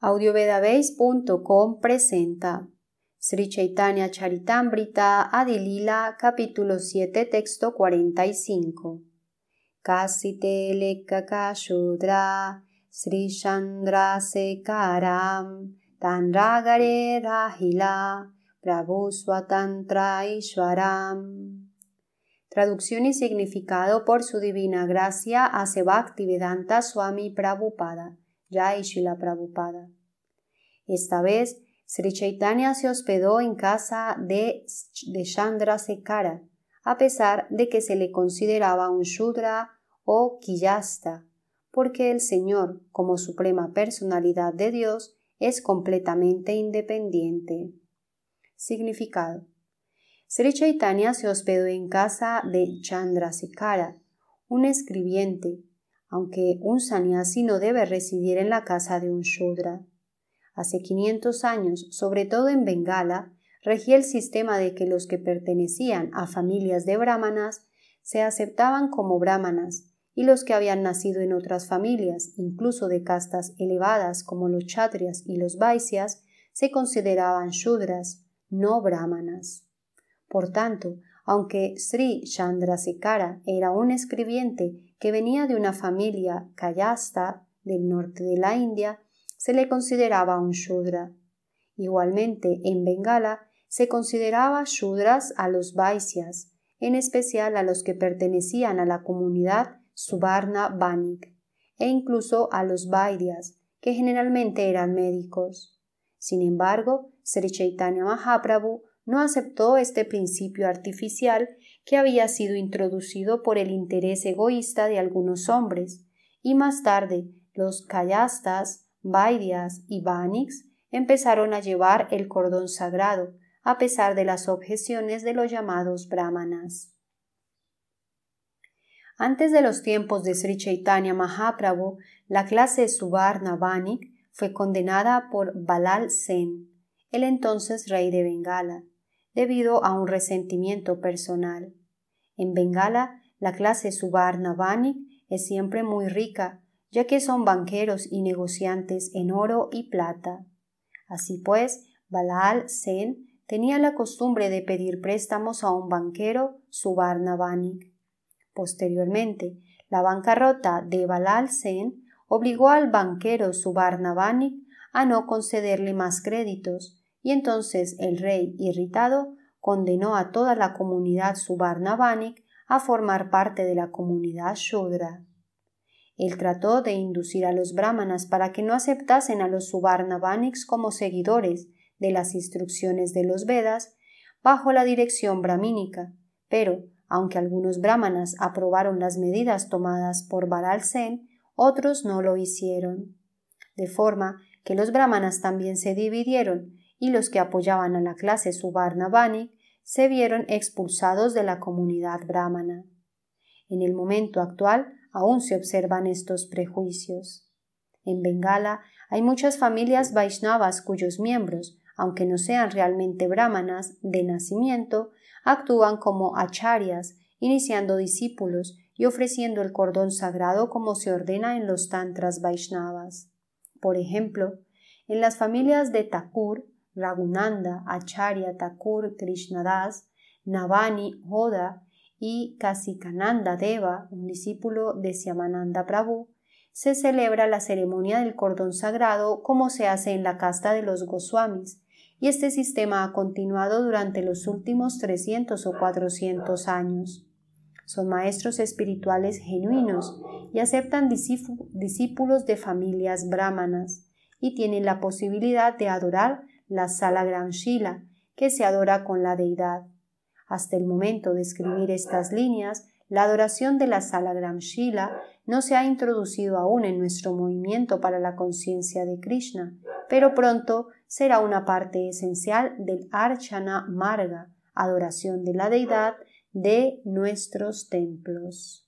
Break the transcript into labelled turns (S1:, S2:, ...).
S1: audiovedabase.com presenta Sri Chaitanya Charitamrita Adilila capítulo 7 texto 45 Kasite lekkakashudra Sri Chandra Sekaram Tanragare Rahila Prabhu Swatantra Traducción y significado por su divina gracia a Vedanta Swami Prabhupada Jai Shila Prabhupada. Esta vez, Sri Chaitanya se hospedó en casa de, Chandra Sekara, a pesar de que se le consideraba un Shudra o Kiyasta, porque el Señor, como Suprema Personalidad de Dios, es completamente independiente. Significado. Sri Chaitanya se hospedó en casa de Chandra Sekara, un escribiente, aunque un sannyasi no debe residir en la casa de un shudra. Hace 500 años, sobre todo en Bengala, regía el sistema de que los que pertenecían a familias de brahmanas se aceptaban como brahmanas y los que habían nacido en otras familias, incluso de castas elevadas como los chatrias y los vaisyas, se consideraban shudras, no brahmanas. Por tanto, aunque Sri Chandrasekara era un escribiente que venía de una familia kayasta del norte de la India, se le consideraba un shudra. Igualmente, en Bengala se consideraba shudras a los vaisyas, en especial a los que pertenecían a la comunidad Subarna Banik, e incluso a los vaidyas, que generalmente eran médicos. Sin embargo, Sri Chaitanya Mahaprabhu no aceptó este principio artificial que había sido introducido por el interés egoísta de algunos hombres, y más tarde los kayastas, vaidyas y vaniks empezaron a llevar el cordón sagrado, a pesar de las objeciones de los llamados brahmanas. Antes de los tiempos de Sri Chaitanya Mahaprabhu, la clase Subarna Vanik fue condenada por Balal Sen, el entonces rey de Bengala, debido a un resentimiento personal. En Bengala, la clase Subarnavanik es siempre muy rica, ya que son banqueros y negociantes en oro y plata. Así pues, Balal Sen tenía la costumbre de pedir préstamos a un banquero Subarnavanik. Posteriormente, la bancarrota de Balal Sen obligó al banquero Subarnavanik a no concederle más créditos, y entonces el rey, irritado, condenó a toda la comunidad Subarnavánic a formar parte de la comunidad Shudra. Él trató de inducir a los brahmanas para que no aceptasen a los subarnavaniks como seguidores de las instrucciones de los Vedas bajo la dirección brahmínica, pero aunque algunos brahmanas aprobaron las medidas tomadas por Baral Sen, otros no lo hicieron. De forma que los brahmanas también se dividieron y los que apoyaban a la clase Subarnavani se vieron expulsados de la comunidad brahmana. En el momento actual aún se observan estos prejuicios. En Bengala hay muchas familias Vaishnavas cuyos miembros, aunque no sean realmente brahmanas de nacimiento, actúan como acharyas, iniciando discípulos y ofreciendo el cordón sagrado como se ordena en los tantras Vaishnavas. Por ejemplo, en las familias de Thakur, Ragunanda, Acharya, Thakur, Krishnadas, Navani, Hoda y Kasikananda Deva, un discípulo de Siamananda Prabhu, se celebra la ceremonia del cordón sagrado como se hace en la casta de los Goswamis, y este sistema ha continuado durante los últimos 300 o 400 años. Son maestros espirituales genuinos y aceptan discípulos de familias brahmanas y tienen la posibilidad de adorar la sala Gran Shila, que se adora con la deidad. Hasta el momento de escribir estas líneas, la adoración de la sala Gran no se ha introducido aún en nuestro movimiento para la conciencia de Krishna, pero pronto será una parte esencial del Archana Marga, adoración de la deidad de nuestros templos.